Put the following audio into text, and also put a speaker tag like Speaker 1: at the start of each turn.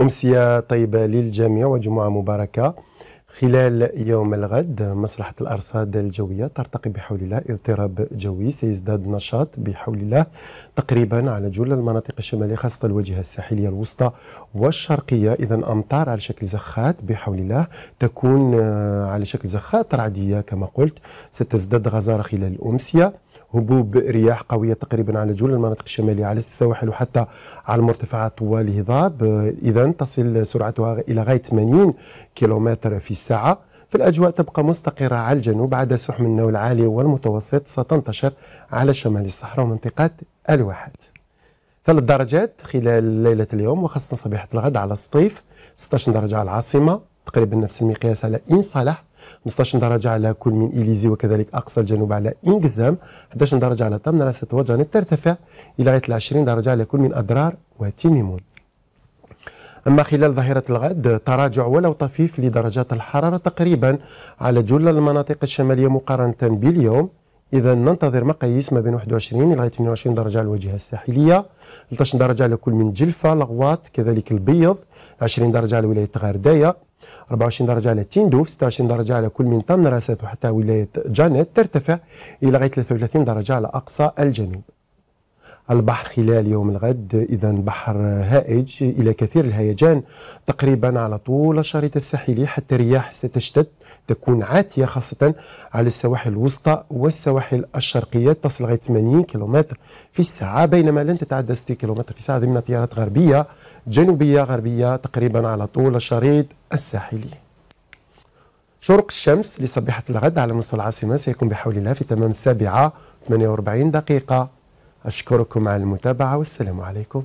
Speaker 1: أمسية طيبة للجميع وجمعة مباركة خلال يوم الغد مصلحة الأرصاد الجوية ترتقي بحول الله اضطراب جوي سيزداد نشاط بحول الله تقريبا على جل المناطق الشمالية خاصة الواجهة الساحلية الوسطى والشرقية إذا أمطار على شكل زخات بحول الله تكون آه، على شكل زخات رعدية كما قلت ستزداد غزارة خلال الأمسية هبوب رياح قوية تقريبا على جل المناطق الشمالية على السواحل وحتى على المرتفعات والهضاب إذا تصل سرعتها إلى غاية 80 كيلومتر في الساعة في الأجواء تبقى مستقرة على الجنوب عدا سحب النوى العالي والمتوسط ستنتشر على شمال الصحراء ومنطقة الواحات ثلاث درجات خلال ليلة اليوم وخاصة صبيحة الغد على الصيف 16 درجة على العاصمة تقريبا نفس المقياس على إن صالح 15 درجة على كل من إليزي وكذلك أقصى الجنوب على إنجزام 11 درجة على طمنرة ستتوجه أن ترتفع إلى غاية 20 درجة على كل من أدرار وتيميمون أما خلال ظهيرة الغد تراجع ولو طفيف لدرجات الحرارة تقريبا على جل المناطق الشمالية مقارنة باليوم إذا ننتظر مقاييس ما بين 21 إلى 22 درجة على الواجهة الساحلية 13 درجة على كل من جلفة لغوات كذلك البيض 20 درجة على ولاية غرداية 24 درجة على تيندوف 26 درجة على كل من طمنرست وحتى ولاية جانيت ترتفع إلى غاية 33 درجة على أقصى الجنوب البحر خلال يوم الغد إذا بحر هائج إلى كثير الهيجان تقريبا على طول الشريط الساحلي حتى الرياح ستشتد تكون عاتية خاصة على السواحل الوسطى والسواحل الشرقية تصل غير 80 كيلومتر في الساعة بينما لن تتعدى 60 كيلومتر في الساعة ضمن تيارات غربية جنوبية غربية تقريبا على طول الشريط الساحلي شروق الشمس لصبيحة الغد على مستوى العاصمة سيكون بحول الله في تمام السابعة 48 دقيقة أشكركم على المتابعة والسلام عليكم